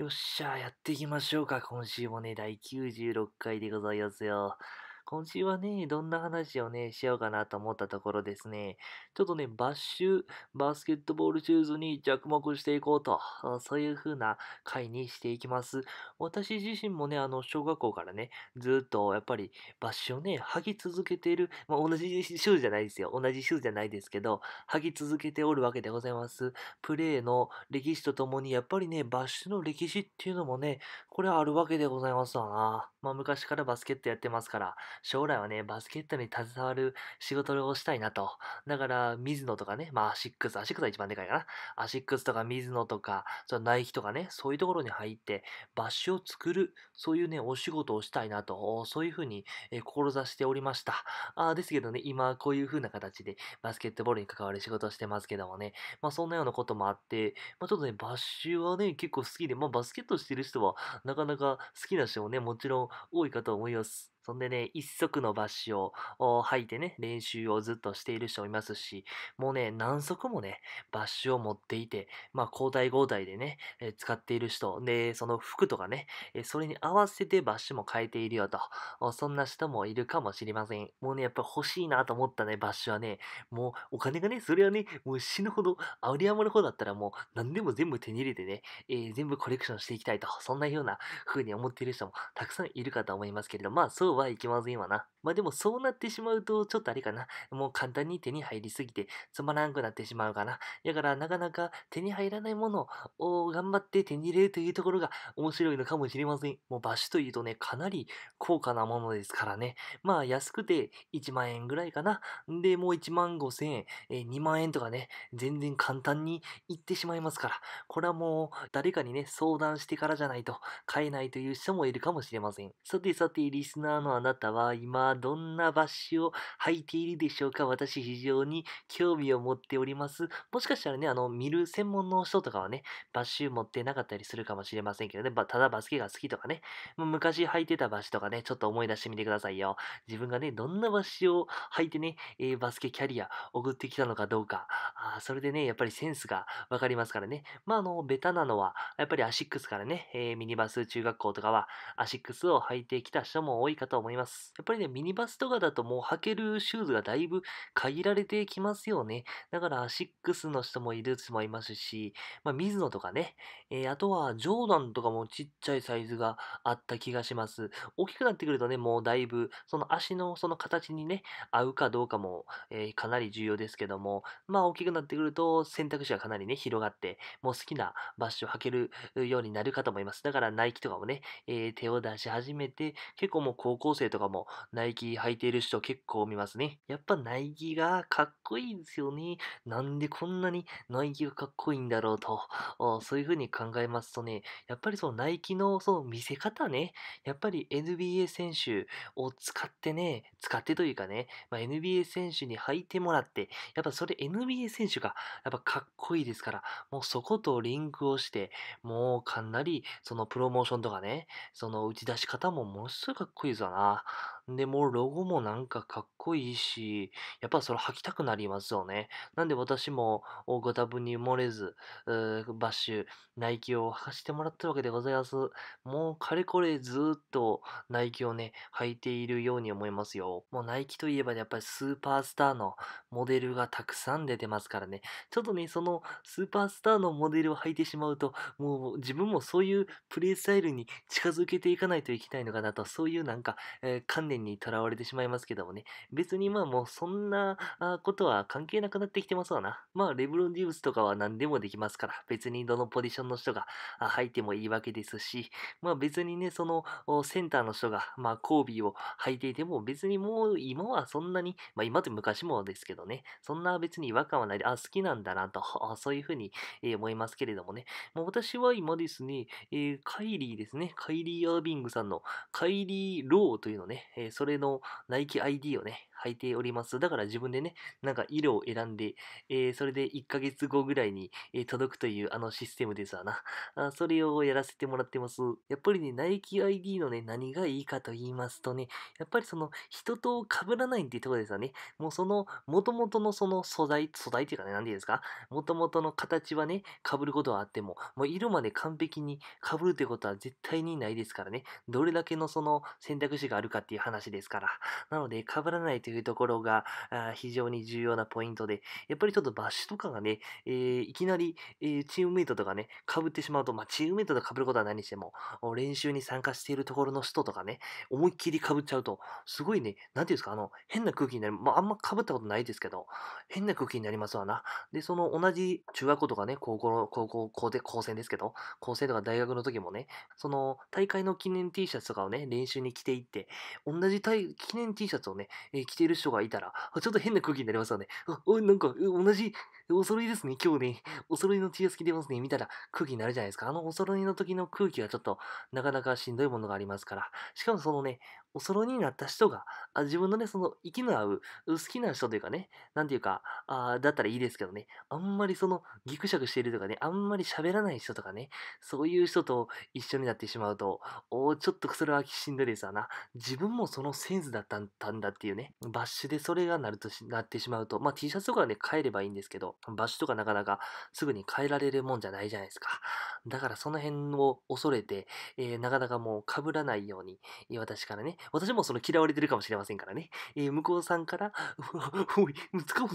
よっしゃ、やっていきましょうか。今週もね、第96回でございますよ。今週はね、どんな話をね、しようかなと思ったところですね、ちょっとね、バッシュ、バスケットボールシューズに着目していこうと、そういう風な回にしていきます。私自身もね、あの、小学校からね、ずっとやっぱりバッシュをね、履き続けている、まあ、同じシューズじゃないですよ。同じシューズじゃないですけど、履き続けておるわけでございます。プレーの歴史とともに、やっぱりね、バッシュの歴史っていうのもね、これあるわけでございますわな。まあ、昔からバスケットやってますから、将来はね、バスケットに携わる仕事をしたいなと。だから、ミズノとかね、まあ、アシックス、アシックスは一番でかいかな。アシックスとかミズノとか、そのナイキとかね、そういうところに入って、バッシュを作る、そういうね、お仕事をしたいなと、そういうふうに、え志しておりました。あですけどね、今、こういうふうな形で、バスケットボールに関わる仕事をしてますけどもね、まあ、そんなようなこともあって、まあ、ちょっとね、バッシュはね、結構好きで、まあ、バスケットしてる人は、なかなか好きな人もね、もちろん多いかと思います。そんでね、一足のバッシュを履いてね、練習をずっとしている人もいますし、もうね、何足もね、バッシュを持っていて、まあ、交代交代でね、え使っている人、で、その服とかね、えそれに合わせてバッシュも変えているよと、そんな人もいるかもしれません。もうね、やっぱ欲しいなと思ったね、バッシュはね、もうお金がね、それはね、もう死ぬほど、あり余る方だったらもう何でも全部手に入れてね、えー、全部コレクションしていきたいと、そんなような風に思っている人もたくさんいるかと思いますけれど、まあ、そうはいきませんわな。まあでもそうなってしまうと、ちょっとあれかな。もう簡単に手に入りすぎて、つまらんくなってしまうかな。だからなかなか手に入らないものを頑張って手に入れるというところが面白いのかもしれません。もう場所というとね、かなり高価なものですからね。まあ安くて1万円ぐらいかな。で、もう1万5千円、え2万円とかね、全然簡単にいってしまいますから。これはもう誰かにね、相談してからじゃないと買えないという人もいるかもしれません。さてさて、リスナーのあなたは今どんなバッシュを履いているでしょうか私非常に興味を持っております。もしかしたらね、あの、見る専門の人とかはね、バッシュ持ってなかったりするかもしれませんけどね、ただバスケが好きとかね、昔履いてたバッシュとかね、ちょっと思い出してみてくださいよ。自分がね、どんなバッシュを履いてね、えバスケキャリア送ってきたのかどうか、あそれでね、やっぱりセンスがわかりますからね。まあ、あの、ベタなのは、やっぱりアシックスからね、えミニバス中学校とかはアシックスを履いてきた人も多いかとと思います。やっぱりね、ミニバスとかだともう履けるシューズがだいぶ限られてきますよね。だからアシックスの人もいる人もいますし、まあ、ミズノとかね、えー、あとはジョーダンとかもちっちゃいサイズがあった気がします。大きくなってくるとね、もうだいぶその足のその形にね、合うかどうかも、えー、かなり重要ですけども、まあ大きくなってくると選択肢がかなりね、広がって、もう好きなバッシュを履けるようになるかと思います。だからナイキとかもね、えー、手を出し始めて、結構もう高校生とかもナイキ履いている人結構見ますね。やっぱナイキがかっこいいですよね。なんでこんなにナイキがかっこいいんだろうと、そういうふうに考えますとね、やっぱりそのナイキのその見せ方ね、やっぱり NBA 選手を使ってね、使ってというかね、まあ、NBA 選手に履いてもらって、やっぱそれ NBA 選手がやっぱかっこいいですから、もうそことリンクをして、もうかなりそのプロモーションとかね、その打ち出し方もものすごいかっこいいです啊。で、もロゴもなんかかっこいいし、やっぱそれ履きたくなりますよね。なんで私もご多分に埋もれず、バッシュ、ナイキを履かせてもらったわけでございます。もうかれこれずっとナイキをね、履いているように思いますよ。もうナイキといえばやっぱりスーパースターのモデルがたくさん出てますからね。ちょっとね、そのスーパースターのモデルを履いてしまうと、もう自分もそういうプレイスタイルに近づけていかないといけないのかなと、そういうなんか、えー、観念にとらわれてしまいますけどもね、別にまあもうそんなことは関係なくなってきてますわな。まあレブロン・ディウスとかは何でもできますから、別にどのポジションの人が入ってもいいわけですし、まあ別にね、そのセンターの人が、まあコービーを履いていても別にもう今はそんなに、まあ今って昔もですけどね、そんな別に違和感はないで、あ、好きなんだなと、そういうふうに思いますけれどもね、まあ、私は今ですね、えー、カイリーですね、カイリー・アービングさんのカイリー・ローというのね、えー、それのナイキ ID をね、履いております。だから自分でね、なんか色を選んで、えー、それで1ヶ月後ぐらいに、えー、届くというあのシステムですわなあ、それをやらせてもらってます。やっぱりね、ナイキ ID のね、何がいいかと言いますとね、やっぱりその人と被らないっていうところですよね。もうその、元々のその素材、素材っていうかね、何でですか、元々の形はね、被ることはあっても、もう色まで完璧に被るってことは絶対にないですからね、どれだけのその選択肢があるかっていう話ですから、なので被らないとっていうところが非常に重要なポイントで、やっぱりちょっとバッシュとかがね、えー、いきなり、えー、チームメイトとかね、被ってしまうと、まあ、チームメイトと被ることは何しても、練習に参加しているところの人とかね、思いっきり被っちゃうと、すごいね、なんていうんですか、あの、変な空気になる、まあ、あんま被ったことないですけど、変な空気になりますわな。で、その同じ中学校とかね、高校高校、高で高専ですけど、高専とか大学の時もね、その大会の記念 T シャツとかをね、練習に着ていって、同じ記念 T シャツをね、えー、着てしている人がいたら、ちょっと変な空気になりますよね。お、おなんか、同じ、お揃いですね、今日ね。お揃いの T シャツ着てますね、みたら空気になるじゃないですか。あのお揃いの時の空気はちょっと、なかなかしんどいものがありますから。しかもそのね、お揃いになった人が、自分のね、その、息の合う、好きな人というかね、なんていうか、あだったらいいですけどね、あんまりその、ギクシャクしているとかね、あんまり喋らない人とかね、そういう人と一緒になってしまうと、おちょっとそれはしんどいですわな。自分もそのセンスだったんだっていうね、バッシュでそれがなるとなってしまうと、まあ T シャツとかはね、変えればいいんですけど、バッシュとかなかなかすぐに変えられるもんじゃないじゃないですか。だからその辺を恐れて、えー、なかなかもう被らないように、私からね、私もその嫌われてるかもしれませんからね。えー、向こうさんから、おい、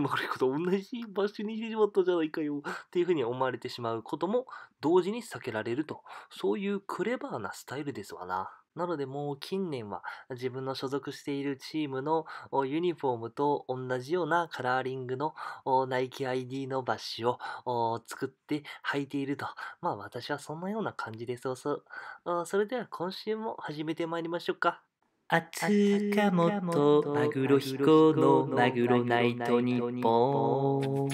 も悪いこと同じ場所にしてしまったじゃないかよ。っていうふうに思われてしまうことも同時に避けられると。そういうクレバーなスタイルですわな。なのでもう近年は自分の所属しているチームのユニフォームと同じようなカラーリングのナイキ ID のバッシュを作って履いていると。まあ私はそんなような感じです。それでは今週も始めてまいりましょうか。熱かもとマグロ彦のマグロナイトニッポン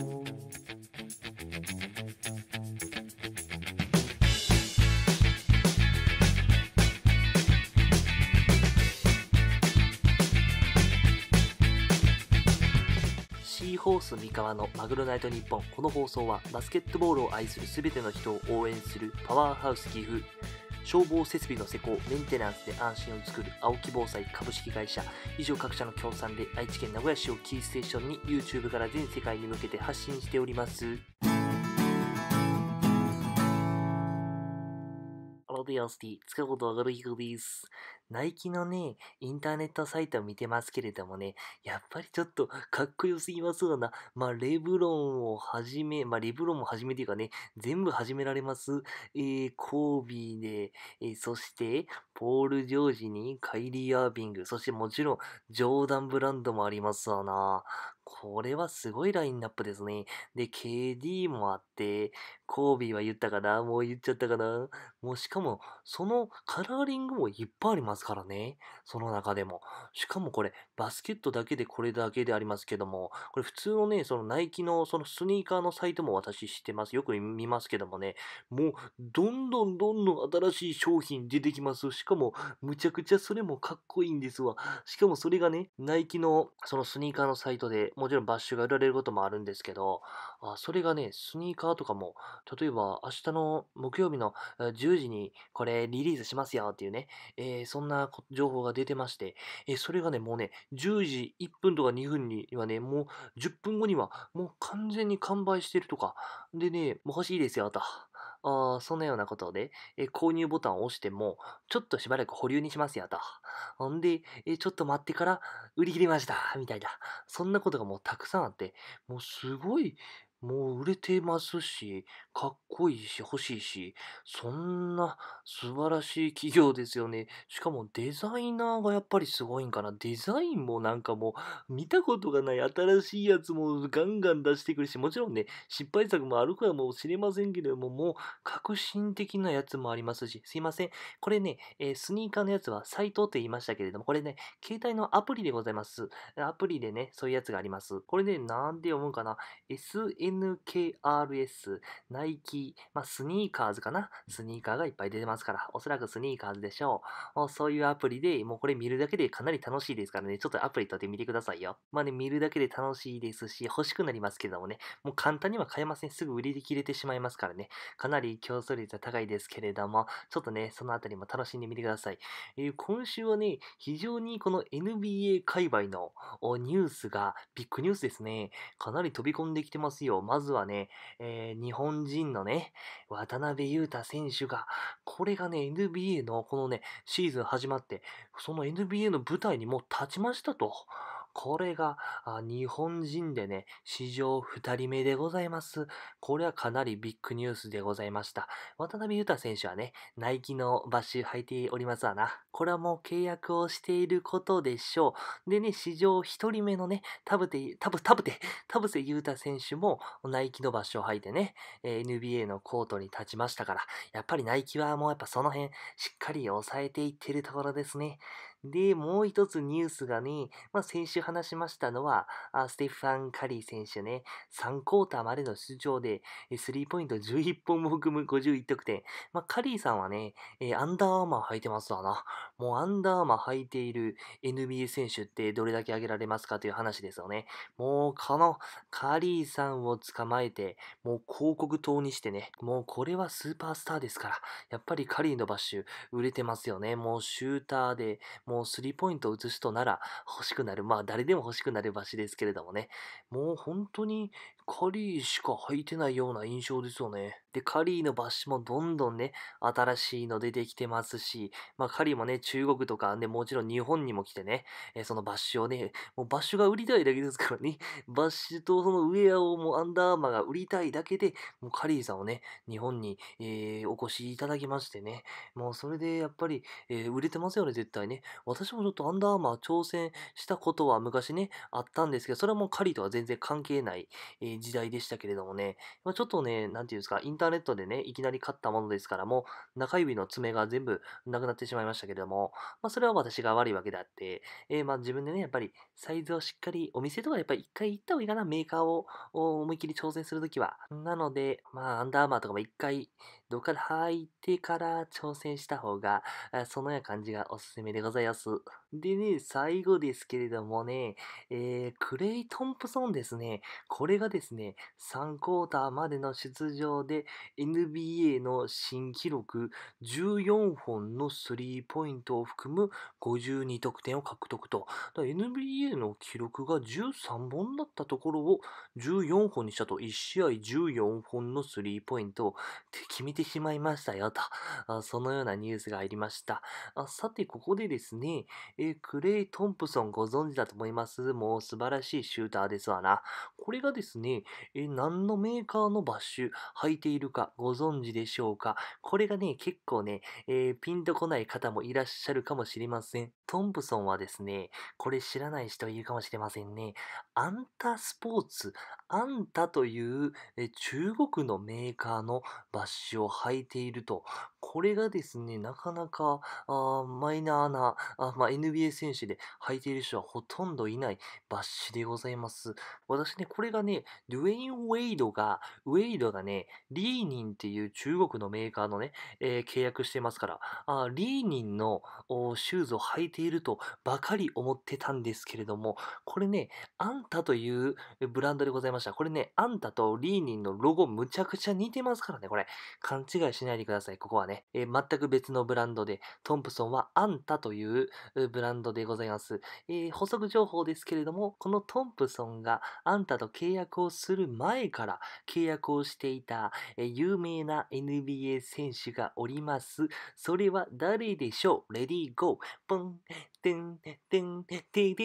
ホース三河のマグロナイトニッポンこの放送はバスケットボールを愛するすべての人を応援するパワーハウス岐阜消防設備の施工、メンテナンスで安心を作る青木防災株式会社、以上各社の協賛で愛知県名古屋市をキーステーションに YouTube から全世界に向けて発信しております。ビオスティ、塚本あがるひこです。ナイキのね、インターネットサイトを見てますけれどもね、やっぱりちょっとかっこよすぎますわな。まあ、レブロンをはじめ、まあ、レブロンもはじめというかね、全部始められます。えー、コービーで、えー、そして、ポール・ジョージにカイリー・アービング、そしてもちろん、ジョーダン・ブランドもありますわな。これはすごいラインナップですね。で、KD もあって、コービーは言ったかなもう言っちゃったかなもうしかも、そのカラーリングもいっぱいありますからね。その中でも。しかもこれ、バスケットだけでこれだけでありますけども、これ普通のね、そのナイキのそのスニーカーのサイトも私知ってます。よく見ますけどもね、もうどんどんどんどん新しい商品出てきます。しかも、むちゃくちゃそれもかっこいいんですわ。しかもそれがね、ナイキのそのスニーカーのサイトで、もちろんバッシュが売られることもあるんですけど、あそれがね、スニーカーとかも、例えば明日の木曜日の10時にこれリリースしますよっていうね、えー、そんな情報が出てまして、えー、それがね、もうね、10時1分とか2分にはね、もう10分後にはもう完全に完売してるとか、でね、もう欲しいですよと。あそのようなことで、え購入ボタンを押しても、ちょっとしばらく保留にしますやと。ほんで、えちょっと待ってから売り切れました、みたいな。そんなことがもうたくさんあって、もうすごい、もう売れてますし、かっこいいし欲しいし、そんな素晴らしい企業ですよね。しかもデザイナーがやっぱりすごいんかな。デザインもなんかもう見たことがない新しいやつもガンガン出してくるし、もちろんね、失敗作もあるかもしれませんけれども、もう革新的なやつもありますし、すいません。これね、えー、スニーカーのやつはサイトって言いましたけれども、これね、携帯のアプリでございます。アプリでね、そういうやつがあります。これね、なんで読むかな。SNKRS。イキ、まあ、スニーカーズかなスニーカーがいっぱい出てますから、おそらくスニーカーズでしょう。そういうアプリで、もうこれ見るだけでかなり楽しいですからね、ちょっとアプリ取ってみてくださいよ。まあね、見るだけで楽しいですし、欲しくなりますけどもね、もう簡単には買えません。すぐ売り切れてしまいますからね、かなり競争率は高いですけれども、ちょっとね、そのあたりも楽しんでみてください。えー、今週はね、非常にこの NBA 界隈のニュースがビッグニュースですね。かなり飛び込んできてますよ。まずはね、えー、日本人人のね、渡辺裕太選手が、これがね、NBA のこのね、シーズン始まって、その NBA の舞台にもう立ちましたと。これが日本人でね、史上2人目でございます。これはかなりビッグニュースでございました。渡辺裕太選手はね、ナイキのバッシュ履いておりますわな。これはもう契約をしていることでしょう。でね、史上1人目のね、田臥、田臥、田タブセ裕太選手もナイキのバッシュを履いてね、NBA のコートに立ちましたから、やっぱりナイキはもうやっぱその辺、しっかり抑えていってるところですね。で、もう一つニュースがね、まあ、先週話しましたのは、あステファン・カリー選手ね、3クォーターまでの出場で、スリーポイント11本も含む51得点。まあ、カリーさんはね、えアンダーアーマー履いてますわな。もうアンダーマー履いている NBA 選手ってどれだけ上げられますかという話ですよね。もうこのカリーさんを捕まえて、もう広告塔にしてね、もうこれはスーパースターですから、やっぱりカリーのバッシュ売れてますよね。もうシューターで、もうスリーポイント打つ人なら欲しくなる。まあ誰でも欲しくなるバッシュですけれどもね、もう本当にカリーしか履いてないような印象ですよね。で、カリーのバッシュもどんどんね、新しいの出てきてますし、まあカリーもね、中国とか、で、もちろん日本にも来てね、えそのバッシュをね、もうバッシュが売りたいだけですからね、バッシュとそのウェアをもうアンダーマーが売りたいだけで、もうカリーさんをね、日本に、えー、お越しいただきましてね、もうそれでやっぱり、えー、売れてますよね、絶対ね。私もちょっとアンダーーマー挑戦したことは昔ね、あったんですけど、それはもうカリーとは全然関係ない、えー時代でしたけれどもね、ちょっとね、なんていうんですか、インターネットでね、いきなり買ったものですから、もう中指の爪が全部なくなってしまいましたけれども、まあ、それは私が悪いわけであって、えー、まあ自分でね、やっぱりサイズをしっかり、お店とかやっぱり一回行った方がいいかな、メーカーを思いっきり挑戦するときは。なので、まあ、アンダーアーマーとかも一回どっかで入ってから挑戦した方が、そのような感じがおすすめでございます。でね、最後ですけれどもね、えー、クレイ・トンプソンですね。これがですね、3クォーターまでの出場で NBA の新記録14本のスリーポイントを含む52得点を獲得と。NBA の記録が13本だったところを14本にしたと1試合14本のスリーポイントを、君てしまいましたよと、そのようなニュースが入りました。さて、ここでですね、えー、クレイ・トンプソンご存知だと思います。もう素晴らしいシューターですわな。これがですね、えー、何のメーカーのバッシュ履いているかご存知でしょうかこれがね、結構ね、えー、ピンとこない方もいらっしゃるかもしれません。トンプソンはですね、これ知らない人いるかもしれませんね。アンタスポーツ、アンタという、え中国のメーカーのバッシュをを履いているとこれがですね、なかなかあマイナーなあ、まあ、NBA 選手で履いている人はほとんどいないバッシでございます。私ね、これがね、ドゥエイン・ウェイドが、ウェイドがね、リーニンっていう中国のメーカーのね、えー、契約してますから、あリーニンのシューズを履いているとばかり思ってたんですけれども、これね、アンタというブランドでございました。これね、アンタとリーニンのロゴむちゃくちゃ似てますからね、これ。勘違いしないでください、ここはね。ね、えー、全く別のブランドで、トンプソンはアンタというブランドでございます。えー、補足情報ですけれども、このトンプソンがアンタと契約をする前から契約をしていた、えー、有名な NBA 選手がおります。それは誰でしょうレディーゴーポンテンテンテディ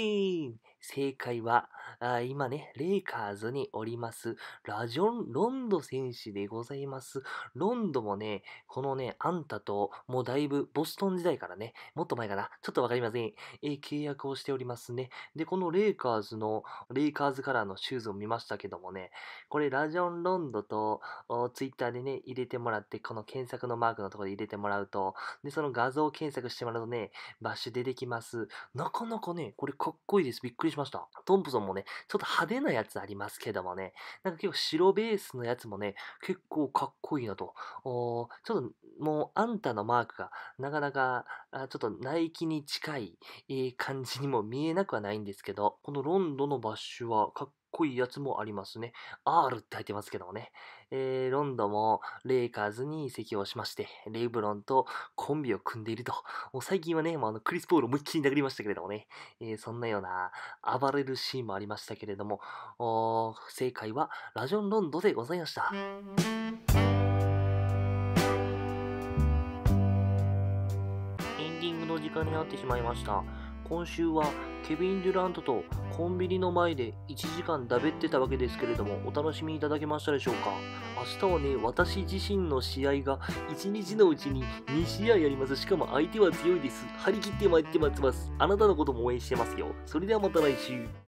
ーン正解は、あ今ね、レイカーズにおります、ラジョン・ロンド選手でございます。ロンドもね、このね、あんたと、もうだいぶ、ボストン時代からね、もっと前かな、ちょっとわかりません。えー、契約をしておりますね。で、このレイカーズの、レイカーズカラーのシューズを見ましたけどもね、これ、ラジョン・ロンドと、ツイッターでね、入れてもらって、この検索のマークのところで入れてもらうと、で、その画像を検索してもらうとね、バッシュ出てきます。なかなかね、これかっこいいです。びっくりりしました。トンプソンもね、ちょっと派手なやつありますけどもね、なんか結構白ベースのやつもね、結構かっこいいなと。おちょっともうあんたのマークがなかなかあちょっとナイキに近い、えー、感じにも見えなくはないんですけど、このロンドのバッシュはかっこいいやつもありますね。R って入ってますけどもね。えー、ロンドもレイカーズに移籍をしまして、レイブロンとコンビを組んでいると。もう最近はね、もうあのクリス・ポールを思いっきり殴りましたけれどもね、えー、そんなような暴れるシーンもありましたけれども、正解はラジオンロンドでございました。エンディングの時間になってしまいました。今週はケビン・デュラントとコンビニの前で1時間だべってたわけですけれどもお楽しみいただけましたでしょうか明日はね私自身の試合が1日のうちに2試合やりますしかも相手は強いです張り切って参って待ってますあなたのことも応援してますよそれではまた来週